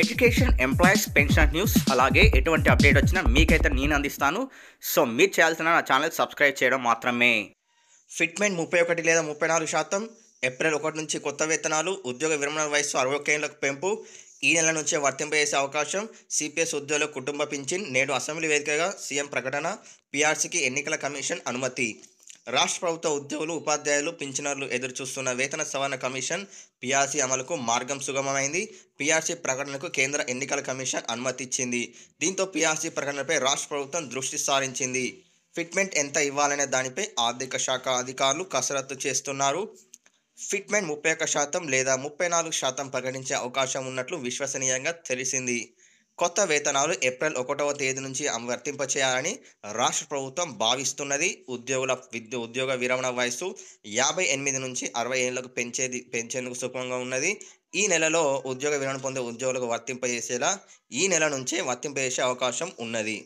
education employees pension news అలాగే ఎటువంటి update వచ్చినా మీకైతే నేను అందిస్తాను సో మీరు చేయాల్సిన నా ఛానల్ సబ్స్క్రైబ్ చేయడం మాత్రమే ఫిట్మెంట్ ముప్పై ఒకటి లేదా ముప్పై నాలుగు శాతం ఏప్రిల్ ఒకటి నుంచి కొత్త వేతనాలు ఉద్యోగ విరమణ వయస్సు అరవై ఏళ్ళకు పెంపు ఈ నెల నుంచే వర్తింపజేసే అవకాశం సిపిఎస్ ఉద్యోగుల కుటుంబ పింఛన్ నేడు అసెంబ్లీ వేదికగా సీఎం ప్రకటన పీఆర్సీకి ఎన్నికల కమిషన్ అనుమతి రాష్ట్ర ప్రభుత్వ ఉద్యోగులు ఉపాధ్యాయులు పింఛనర్లు ఎదురుచూస్తున్న వేతన సవరణ కమిషన్ పిఆర్సీ అమలుకు మార్గం సుగమమైంది పిఆర్సీ ప్రకటనకు కేంద్ర ఎన్నికల కమిషన్ అనుమతిచ్చింది దీంతో పిఆర్సీ ప్రకటనపై రాష్ట్ర ప్రభుత్వం దృష్టి సారించింది ఫిట్మెంట్ ఎంత ఇవ్వాలనే దానిపై ఆర్థిక శాఖ అధికారులు కసరత్తు చేస్తున్నారు ఫిట్మెంట్ ముప్పై ఒక్క శాతం లేదా ముప్పై నాలుగు శాతం ప్రకటించే అవకాశం ఉన్నట్లు విశ్వసనీయంగా తెలిసింది కొత్త వేతనాలు ఏప్రిల్ ఒకటవ తేదీ నుంచి వర్తింపచేయాలని రాష్ట్ర ప్రభుత్వం భావిస్తున్నది ఉద్యోగుల విద్య ఉద్యోగ విరమణ వయసు యాభై ఎనిమిది నుంచి అరవై ఏళ్లకు పెంచేది పెంచేందుకు సుఖంగా ఉన్నది ఈ నెలలో ఉద్యోగ విరమణ పొందే ఉద్యోగులకు వర్తింపజేసేలా ఈ నెల నుంచే వర్తింపజేసే అవకాశం ఉన్నది